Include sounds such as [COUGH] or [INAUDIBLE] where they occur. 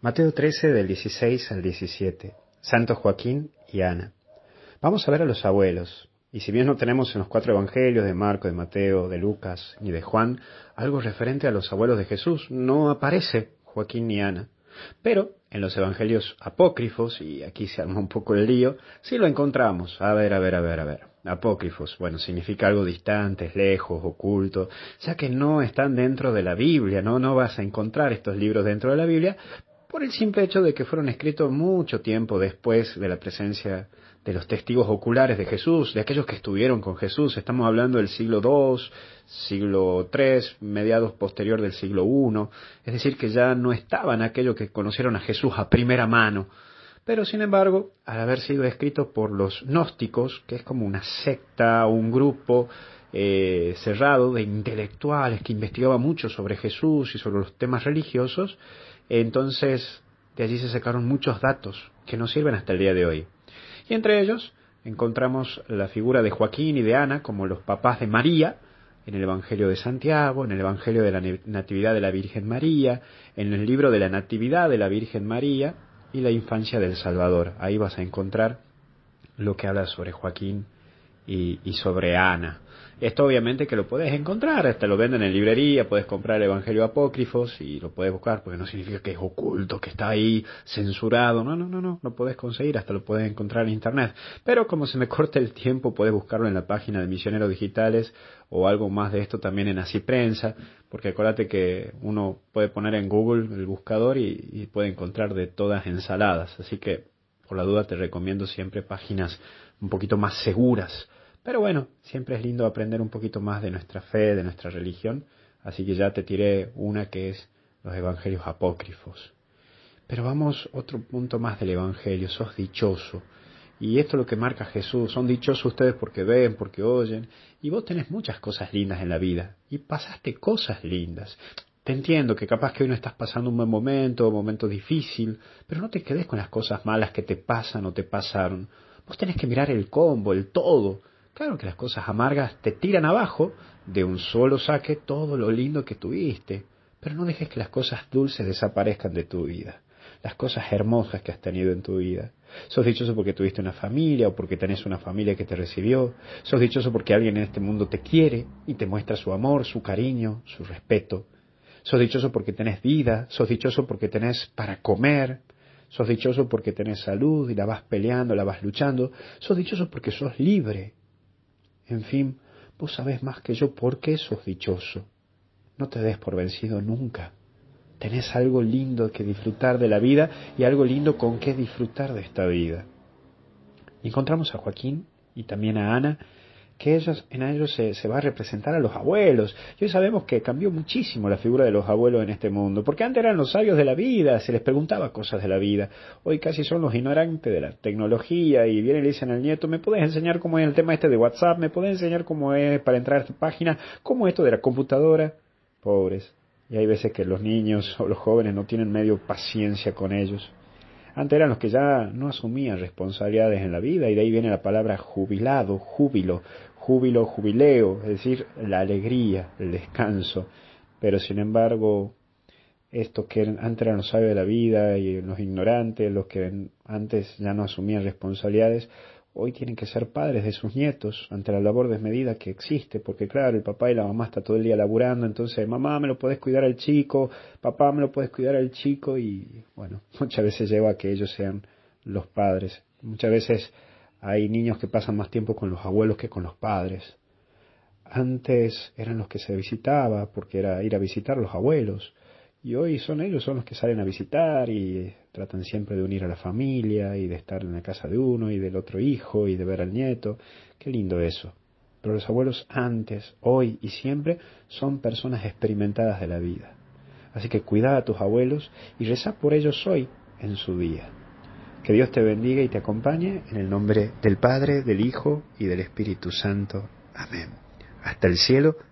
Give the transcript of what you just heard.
Mateo 13 del 16 al 17. Santo Joaquín y Ana. Vamos a ver a los abuelos. Y si bien no tenemos en los cuatro evangelios de Marco, de Mateo, de Lucas ni de Juan algo referente a los abuelos de Jesús, no aparece Joaquín ni Ana. Pero en los evangelios apócrifos, y aquí se arma un poco el lío, sí lo encontramos. A ver, a ver, a ver, a ver. Apócrifos, bueno, significa algo distantes, lejos, oculto, ya que no están dentro de la Biblia, ¿no? No vas a encontrar estos libros dentro de la Biblia, por el simple hecho de que fueron escritos mucho tiempo después de la presencia de los testigos oculares de Jesús, de aquellos que estuvieron con Jesús. Estamos hablando del siglo II, siglo III, mediados posterior del siglo I, es decir, que ya no estaban aquellos que conocieron a Jesús a primera mano. Pero sin embargo, al haber sido escrito por los gnósticos, que es como una secta, un grupo eh, cerrado de intelectuales que investigaba mucho sobre Jesús y sobre los temas religiosos, entonces, de allí se sacaron muchos datos que nos sirven hasta el día de hoy. Y entre ellos encontramos la figura de Joaquín y de Ana como los papás de María, en el Evangelio de Santiago, en el Evangelio de la Natividad de la Virgen María, en el libro de la Natividad de la Virgen María y la infancia del Salvador. Ahí vas a encontrar lo que habla sobre Joaquín y, y sobre Ana. Esto obviamente que lo puedes encontrar, hasta este, lo venden en librería, puedes comprar Evangelio Apócrifos y lo puedes buscar, porque no significa que es oculto, que está ahí censurado, no, no, no, no, lo puedes conseguir, hasta lo puedes encontrar en Internet. Pero como se me [LAUGHS] corta el tiempo, puedes buscarlo en la página de Misioneros Digitales o algo más de esto también en Así Prensa, porque acuérdate que uno puede poner en Google el buscador y puede encontrar de todas ensaladas, así que por la duda te recomiendo siempre páginas un poquito más seguras pero bueno, siempre es lindo aprender un poquito más de nuestra fe, de nuestra religión, así que ya te tiré una que es los evangelios apócrifos. Pero vamos otro punto más del evangelio, sos dichoso. Y esto es lo que marca Jesús, son dichosos ustedes porque ven, porque oyen, y vos tenés muchas cosas lindas en la vida, y pasaste cosas lindas. Te entiendo que capaz que hoy no estás pasando un buen momento, un momento difícil, pero no te quedes con las cosas malas que te pasan o te pasaron. Vos tenés que mirar el combo, el todo, Claro que las cosas amargas te tiran abajo de un solo saque todo lo lindo que tuviste, pero no dejes que las cosas dulces desaparezcan de tu vida, las cosas hermosas que has tenido en tu vida. Sos dichoso porque tuviste una familia o porque tenés una familia que te recibió, sos dichoso porque alguien en este mundo te quiere y te muestra su amor, su cariño, su respeto. Sos dichoso porque tenés vida, sos dichoso porque tenés para comer, sos dichoso porque tenés salud y la vas peleando, la vas luchando, sos dichoso porque sos libre, en fin, vos sabés más que yo por qué sos dichoso. No te des por vencido nunca. Tenés algo lindo que disfrutar de la vida y algo lindo con qué disfrutar de esta vida. Encontramos a Joaquín y también a Ana que ellos, en ellos se, se, va a representar a los abuelos. Y hoy sabemos que cambió muchísimo la figura de los abuelos en este mundo, porque antes eran los sabios de la vida, se les preguntaba cosas de la vida. Hoy casi son los ignorantes de la tecnología y vienen y le dicen al nieto, ¿me puedes enseñar cómo es el tema este de WhatsApp? ¿Me puedes enseñar cómo es para entrar a esta página? ¿Cómo esto de la computadora? Pobres. Y hay veces que los niños o los jóvenes no tienen medio paciencia con ellos. Antes eran los que ya no asumían responsabilidades en la vida y de ahí viene la palabra jubilado, júbilo, júbilo, jubileo, es decir, la alegría, el descanso. Pero sin embargo, estos que antes eran los sabios de la vida y los ignorantes, los que antes ya no asumían responsabilidades, hoy tienen que ser padres de sus nietos ante la labor desmedida que existe, porque claro, el papá y la mamá está todo el día laburando, entonces mamá me lo puedes cuidar al chico, papá me lo puedes cuidar al chico y bueno, [LAUGHS] muchas veces lleva a que ellos sean los padres. Muchas veces hay niños que pasan más tiempo con los abuelos que con los padres. Antes eran los que se visitaba porque era ir a visitar los abuelos. Y hoy son ellos, son los que salen a visitar y tratan siempre de unir a la familia y de estar en la casa de uno y del otro hijo y de ver al nieto. Qué lindo eso. Pero los abuelos antes, hoy y siempre son personas experimentadas de la vida. Así que cuida a tus abuelos y reza por ellos hoy en su día. Que Dios te bendiga y te acompañe en el nombre del Padre, del Hijo y del Espíritu Santo. Amén. Hasta el cielo